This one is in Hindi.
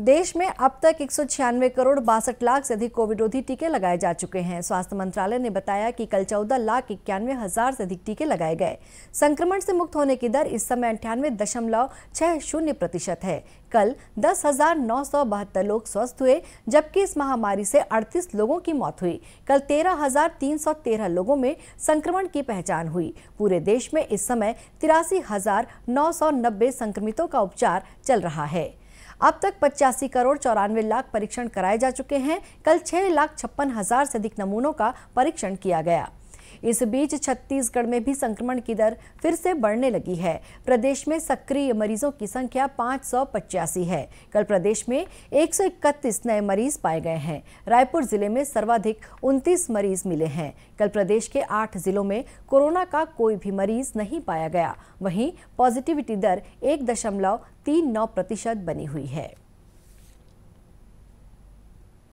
देश में अब तक एक करोड़ बासठ लाख से अधिक कोविड रोधी टीके लगाए जा चुके हैं स्वास्थ्य मंत्रालय ने बताया कि कल चौदह लाख इक्यानवे हजार से अधिक टीके लगाए गए संक्रमण से मुक्त होने की दर इस समय अंठानवे दशमलव छह शून्य प्रतिशत है कल दस हजार नौ सौ बहत्तर लोग स्वस्थ हुए जबकि इस महामारी से अड़तीस लोगों की मौत हुई कल तेरह हजार तीन सौ तेरह लोगों में संक्रमण की पहचान हुई पूरे देश में इस समय तिरासी हजार नौ सौ नब्बे संक्रमितों का उपचार चल रहा है अब तक पचासी करोड़ चौरानवे लाख परीक्षण कराए जा चुके हैं कल छह लाख छप्पन हजार से अधिक नमूनों का परीक्षण किया गया इस बीच छत्तीसगढ़ में भी संक्रमण की दर फिर से बढ़ने लगी है प्रदेश में सक्रिय मरीजों की संख्या पाँच है कल प्रदेश में एक नए मरीज पाए गए हैं रायपुर जिले में सर्वाधिक उनतीस मरीज मिले हैं कल प्रदेश के आठ जिलों में कोरोना का कोई भी मरीज नहीं पाया गया वहीं पॉजिटिविटी दर एक दशमलव तीन नौ प्रतिशत बनी हुई है